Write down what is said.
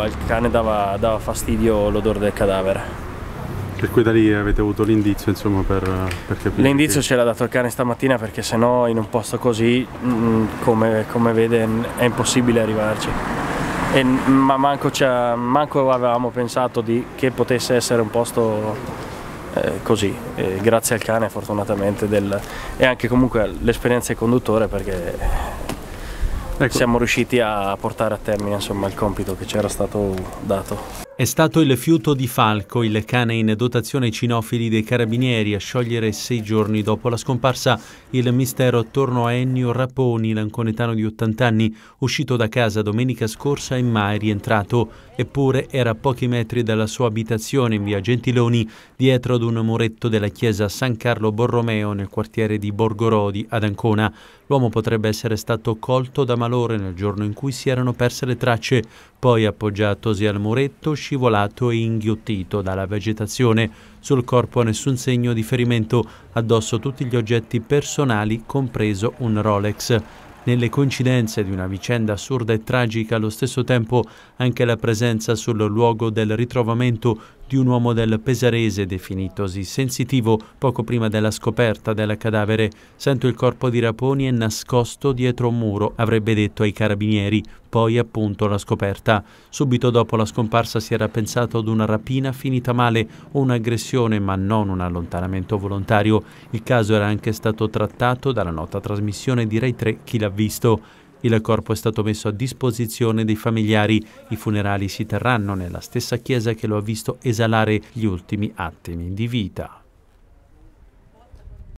Al cane dava, dava fastidio l'odore del cadavere. Per cui da lì avete avuto l'indizio insomma per, per capire? L'indizio che... ce l'ha dato il cane stamattina perché sennò in un posto così mm, come, come vede è impossibile arrivarci. E, ma manco, manco, avevamo pensato di, che potesse essere un posto eh, così, e grazie al cane fortunatamente del, e anche comunque all'esperienza del conduttore perché ecco. siamo riusciti a portare a termine insomma, il compito che ci era stato dato. È stato il fiuto di Falco, il cane in dotazione ai cinofili dei carabinieri, a sciogliere sei giorni dopo la scomparsa il mistero attorno a Ennio Raponi, l'anconetano di 80 anni, uscito da casa domenica scorsa e mai rientrato. Eppure era a pochi metri dalla sua abitazione in via Gentiloni, dietro ad un muretto della chiesa San Carlo Borromeo nel quartiere di Borgorodi ad Ancona. L'uomo potrebbe essere stato colto da malore nel giorno in cui si erano perse le tracce, poi appoggiatosi al muretto, scivolato e inghiottito dalla vegetazione. Sul corpo nessun segno di ferimento, addosso tutti gli oggetti personali, compreso un Rolex. Nelle coincidenze di una vicenda assurda e tragica allo stesso tempo anche la presenza sul luogo del ritrovamento di un uomo del Pesarese definitosi sensitivo poco prima della scoperta del cadavere. Sento il corpo di Raponi è nascosto dietro un muro, avrebbe detto ai carabinieri, poi appunto la scoperta. Subito dopo la scomparsa si era pensato ad una rapina finita male o un'aggressione, ma non un allontanamento volontario. Il caso era anche stato trattato dalla nota trasmissione di Rai 3 Chi l'ha visto. Il corpo è stato messo a disposizione dei familiari. I funerali si terranno nella stessa chiesa che lo ha visto esalare gli ultimi attimi di vita.